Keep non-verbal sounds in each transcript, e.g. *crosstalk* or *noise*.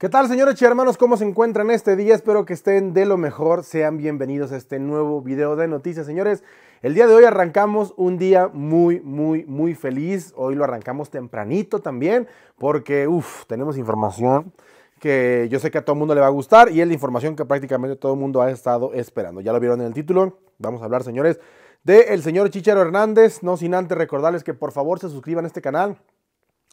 ¿Qué tal, señores y hermanos? ¿Cómo se encuentran este día? Espero que estén de lo mejor. Sean bienvenidos a este nuevo video de noticias, señores. El día de hoy arrancamos un día muy, muy, muy feliz. Hoy lo arrancamos tempranito también, porque, uff, tenemos información que yo sé que a todo el mundo le va a gustar y es la información que prácticamente todo el mundo ha estado esperando. Ya lo vieron en el título. Vamos a hablar, señores, del el señor Chichero Hernández. No sin antes recordarles que por favor se suscriban a este canal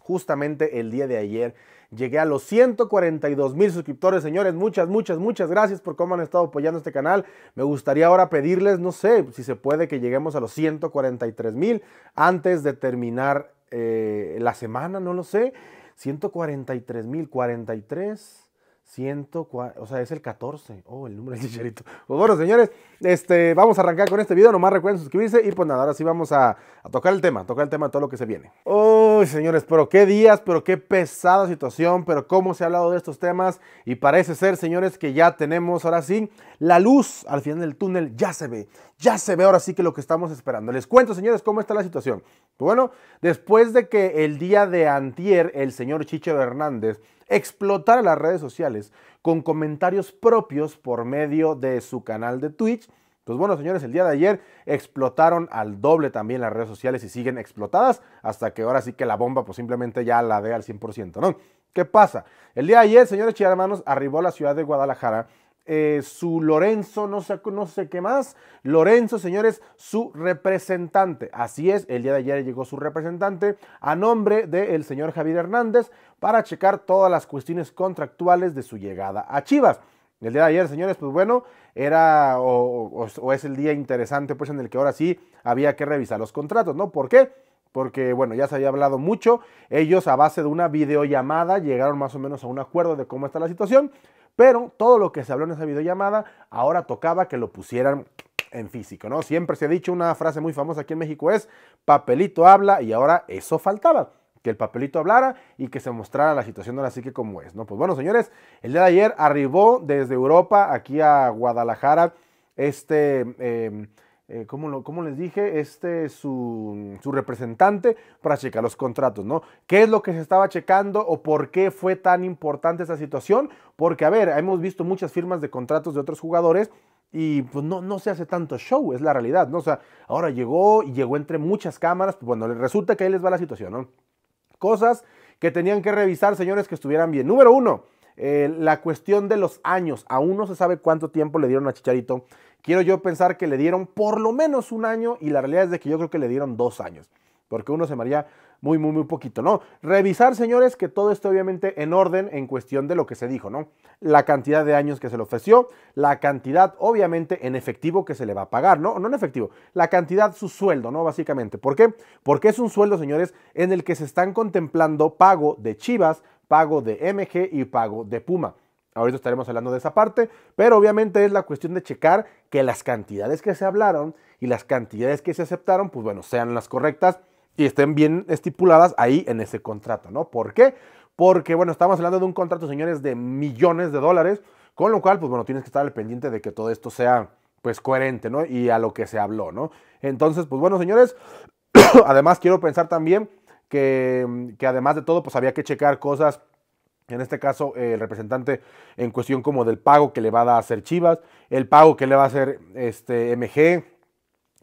justamente el día de ayer. Llegué a los 142 mil suscriptores, señores. Muchas, muchas, muchas gracias por cómo han estado apoyando este canal. Me gustaría ahora pedirles, no sé, si se puede, que lleguemos a los 143 mil antes de terminar eh, la semana, no lo sé. 143 mil, 43. 104, o sea, es el 14. Oh, el número del chicharito. Pues bueno, señores, este, vamos a arrancar con este video. Nomás recuerden suscribirse y pues nada, ahora sí vamos a, tocar el tema, tocar el tema de todo lo que se viene. Uy, señores, pero qué días, pero qué pesada situación, pero cómo se ha hablado de estos temas. Y parece ser, señores, que ya tenemos ahora sí la luz al final del túnel. Ya se ve, ya se ve ahora sí que lo que estamos esperando. Les cuento, señores, cómo está la situación. Pues bueno, después de que el día de antier el señor Chicho Hernández explotar las redes sociales con comentarios propios por medio de su canal de Twitch. Pues bueno, señores, el día de ayer explotaron al doble también las redes sociales y siguen explotadas hasta que ahora sí que la bomba pues simplemente ya la dé al 100%, ¿no? ¿Qué pasa? El día de ayer, señores y hermanos, arribó a la ciudad de Guadalajara eh, su Lorenzo, no sé, conoce qué más. Lorenzo, señores, su representante. Así es, el día de ayer llegó su representante a nombre del señor Javier Hernández para checar todas las cuestiones contractuales de su llegada a Chivas. El día de ayer, señores, pues bueno, era o, o, es el día interesante, pues en el que ahora sí había que revisar los contratos, ¿no? ¿Por qué? Porque, bueno, ya se había hablado mucho. Ellos, a base de una videollamada, llegaron más o menos a un acuerdo de cómo está la situación. Pero todo lo que se habló en esa videollamada, ahora tocaba que lo pusieran en físico, ¿no? Siempre se ha dicho una frase muy famosa aquí en México es, papelito habla y ahora eso faltaba que el papelito hablara y que se mostrara la situación ahora la que como es, ¿no? Pues bueno, señores, el día de ayer arribó desde Europa aquí a Guadalajara este em, eh, como, les dije, este su, representante para checar los contratos, ¿no? ¿Qué es lo que se estaba checando o por qué fue tan importante esa situación? Porque, a ver, hemos visto muchas firmas de contratos de otros jugadores y pues no, no se hace tanto show, es la realidad, ¿no? O sea, ahora llegó y llegó entre muchas cámaras, pues bueno, resulta que ahí les va la situación, ¿no? Cosas que tenían que revisar, señores, que estuvieran bien. Número uno, eh, la cuestión de los años. Aún no se sabe cuánto tiempo le dieron a Chicharito quiero yo pensar que le dieron por lo menos un año y la realidad es de que yo creo que le dieron dos años, porque uno se maría muy, muy, muy poquito, ¿no? Revisar, señores, que todo esté obviamente en orden en cuestión de lo que se dijo, ¿no? La cantidad de años que se le ofreció, la cantidad, obviamente, en efectivo que se le va a pagar, ¿no? No en efectivo, la cantidad, su sueldo, ¿no? Básicamente. ¿Por qué? Porque es un sueldo, señores, en el que se están contemplando pago de Chivas, pago de MG y pago de Puma. Ahorita estaremos hablando de esa parte, pero obviamente es la cuestión de checar que las cantidades que se hablaron y las cantidades que se aceptaron, pues bueno, sean las correctas y estén bien estipuladas ahí en ese contrato, ¿no? ¿Por qué? Porque, bueno, estamos hablando de un contrato, señores, de millones de dólares, con lo cual, pues bueno, tienes que estar al pendiente de que todo esto sea, pues, coherente, ¿no? Y a lo que se habló, ¿no? Entonces, pues bueno, señores, *clears throat* además quiero pensar también que, que además de todo, pues había que checar cosas en este caso, eh, el representante en cuestión como del pago que le va a dar hacer Chivas, el pago que le va a hacer este MG,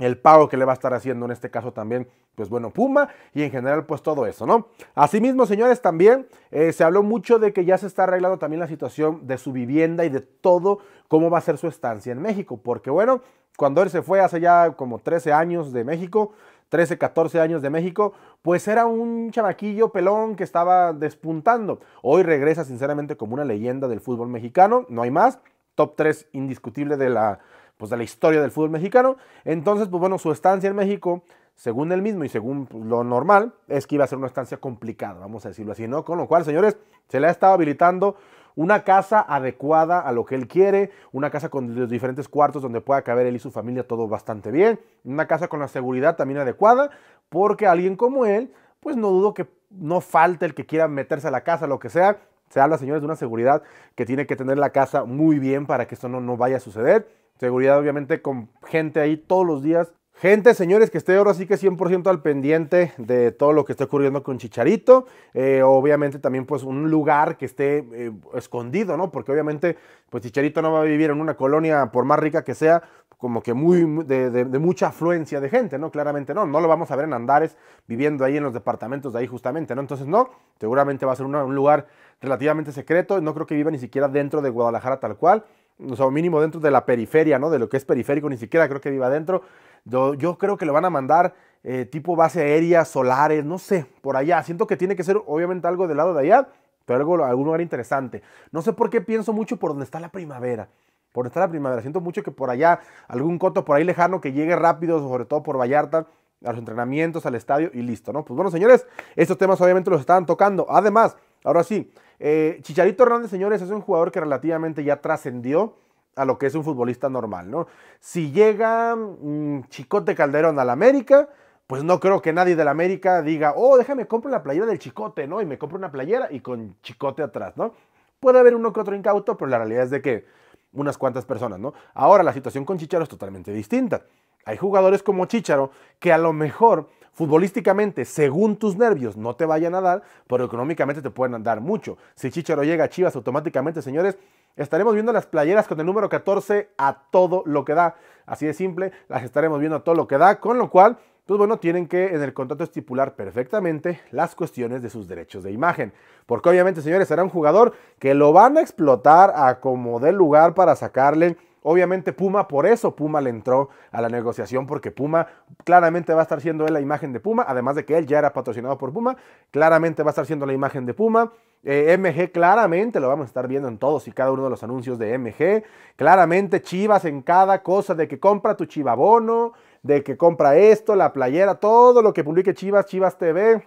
el pago que le va a estar haciendo en este caso también, pues bueno, Puma y en general pues todo eso, ¿no? Asimismo, señores, también eh, se habló mucho de que ya se está arreglando también la situación de su vivienda y de todo cómo va a ser su estancia en México, porque bueno, cuando él se fue hace ya como 13 años de México, 13, 14 años de México, pues era un chamaquillo pelón que estaba despuntando. Hoy regresa sinceramente como una leyenda del fútbol mexicano, no hay más, top 3 indiscutible de la, pues, de la historia del fútbol mexicano. Entonces, pues bueno, su estancia en México según él mismo y según pues, lo normal, es que iba a ser una estancia complicada, vamos a decirlo así, ¿no? Con lo cual, señores, se le ha estado habilitando una casa adecuada a lo que él quiere, una casa con los diferentes cuartos donde pueda caber él y su familia todo bastante bien, una casa con la seguridad también adecuada, porque alguien como él, pues no dudo que no falte el que quiera meterse a la casa, lo que sea. Se habla, señores, de una seguridad que tiene que tener la casa muy bien para que esto no, no vaya a suceder. Seguridad, obviamente, con gente ahí todos los días Gente, señores, que esté ahora sí que 100% al pendiente de todo lo que esté ocurriendo con Chicharito. Eh, obviamente también pues un lugar que esté eh, escondido, ¿no? Porque obviamente pues Chicharito no va a vivir en una colonia, por más rica que sea, como que muy de, mucha afluencia de gente, ¿no? Claramente no, no lo vamos a ver en Andares viviendo ahí en los departamentos de ahí justamente, ¿no? Entonces no, seguramente va a ser un lugar relativamente secreto, no creo que viva ni siquiera dentro de Guadalajara tal cual o sea, mínimo dentro de la periferia, ¿no? De lo que es periférico, ni siquiera creo que viva adentro. Yo, creo que lo van a mandar eh, tipo base aérea, solares, no sé, por allá. Siento que tiene que ser obviamente algo del lado de allá, pero algo, algún lugar interesante. No sé por qué pienso mucho por donde está la primavera. Por donde está la primavera. Siento mucho que por allá, algún coto por ahí lejano que llegue rápido, sobre todo por Vallarta, a los entrenamientos, al estadio y listo, ¿no? Pues bueno, señores, estos temas obviamente los estaban tocando. Además, Ahora sí, eh, Chicharito Hernández, señores, es un jugador que relativamente ya trascendió a lo que es un futbolista normal, ¿no? Si llega mm, Chicote Calderón al América, pues no creo que nadie del América diga, oh, déjame compro la playera del Chicote, ¿no? Y me compro una playera y con Chicote atrás, ¿no? Puede haber uno que otro incauto, pero la realidad es de que unas cuantas personas, ¿no? Ahora la situación con Chicharo es totalmente distinta. Hay jugadores como Chicharo que a lo mejor Futbolísticamente, según tus nervios, no te vayan a dar, pero económicamente te pueden andar mucho. Si Chicharo llega a Chivas automáticamente, señores, estaremos viendo las playeras con el número 14 a todo lo que da. Así de simple, las estaremos viendo a todo lo que da, con lo cual pues bueno, tienen que en el contrato estipular perfectamente las cuestiones de sus derechos de imagen. Porque obviamente, señores, será un jugador que lo van a explotar a como dé lugar para sacarle Obviamente Puma, por eso Puma le entró a la negociación, porque Puma claramente va a estar siendo él la imagen de Puma, además de que él ya era patrocinado por Puma, claramente va a estar siendo la imagen de Puma. Eh, MG claramente lo vamos a estar viendo en todos y cada uno de los anuncios de MG. Claramente Chivas en cada cosa de que compra tu Chivabono, de que compra esto, la playera, todo lo que publique Chivas, Chivas TV,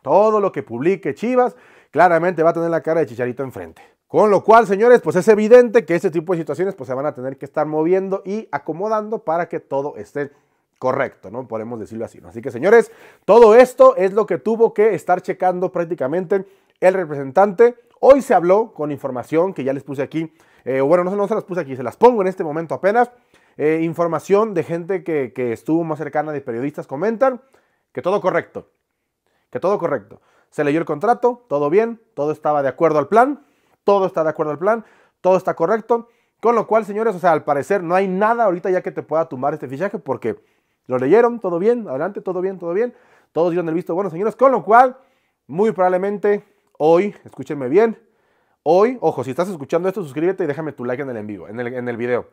todo lo que publique Chivas, claramente va a tener la cara de Chicharito enfrente. Con lo cual, señores, pues es evidente que este tipo de situaciones pues se van a tener que estar moviendo y acomodando para que todo esté correcto, ¿no? Podemos decirlo así. ¿no? Así que, señores, todo esto es lo que tuvo que estar checando prácticamente el representante. Hoy se habló con información que ya les puse aquí, eh, bueno, no, se las puse aquí, se las pongo en este momento apenas. Eh, información de gente que, que estuvo más cercana de periodistas comentan que todo correcto, que todo correcto. Se leyó el contrato, todo bien, todo estaba de acuerdo al plan, todo está de acuerdo al plan, todo está correcto. Con lo cual, señores, o sea, al parecer no hay nada ahorita ya que te pueda tumbar este fichaje porque lo leyeron, todo bien, adelante, todo bien, todo bien. Todos dieron el visto bueno, señores. Con lo cual, muy probablemente hoy, escúchenme bien, hoy, ojo, si estás escuchando esto, suscríbete y déjame tu like en el en vivo, en el, video.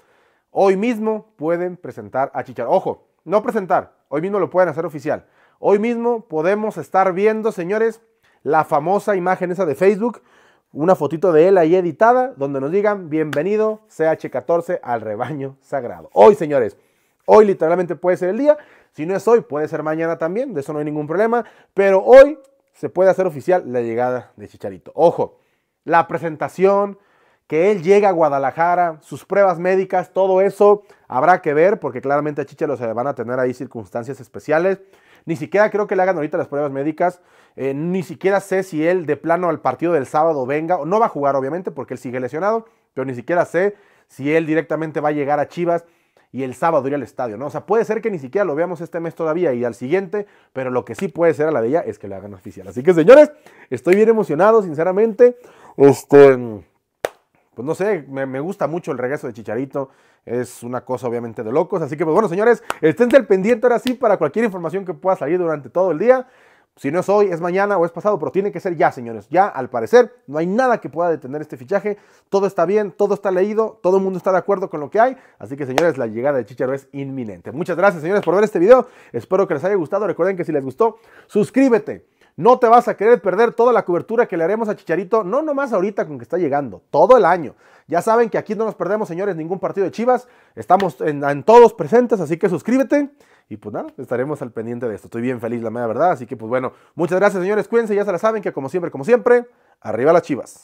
Hoy mismo pueden presentar a Chichar. Ojo, no presentar, hoy mismo lo pueden hacer oficial. Hoy mismo podemos estar viendo, señores, la famosa imagen esa de Facebook una fotito de él ahí editada donde nos digan bienvenido CH14 al rebaño sagrado. Hoy, señores, hoy literalmente puede ser el día. Si no es hoy, puede ser mañana también, de eso no hay ningún problema. Pero hoy se puede hacer oficial la llegada de Chicharito. Ojo, la presentación, que él llega a Guadalajara, sus pruebas médicas, todo eso habrá que ver porque claramente a se le van a tener ahí circunstancias especiales. Ni siquiera creo que le hagan ahorita las pruebas médicas. Eh, ni siquiera sé si él de plano al partido del sábado venga. No va a jugar, obviamente, porque él sigue lesionado. Pero ni siquiera sé si él directamente va a llegar a Chivas y el sábado ir al estadio, ¿no? O sea, puede ser que ni siquiera lo veamos este mes todavía y al siguiente, pero lo que sí puede ser a la de ella es que le hagan oficial. Así que, señores, estoy bien emocionado, sinceramente. Este pues no sé, me, gusta mucho el regreso de Chicharito. Es una cosa obviamente de locos. Así que, pues bueno, señores, estén al pendiente ahora sí para cualquier información que pueda salir durante todo el día. Si no es hoy, es mañana o es pasado, pero tiene que ser ya, señores. Ya, al parecer, no hay nada que pueda detener este fichaje. Todo está bien, todo está leído, todo el mundo está de acuerdo con lo que hay. Así que, señores, la llegada de Chicharito es inminente. Muchas gracias, señores, por ver este video. Espero que les haya gustado. Recuerden que si les gustó, suscríbete no te vas a querer perder toda la cobertura que le haremos a Chicharito, no nomás ahorita con que está llegando, todo el año. Ya saben que aquí no nos perdemos, señores, ningún partido de Chivas. Estamos en, todos presentes, así que suscríbete. Y pues nada, estaremos al pendiente de esto. Estoy bien feliz, la mera verdad. Así que pues bueno, muchas gracias, señores. Cuídense, ya se la saben que como siempre, como siempre, arriba las Chivas.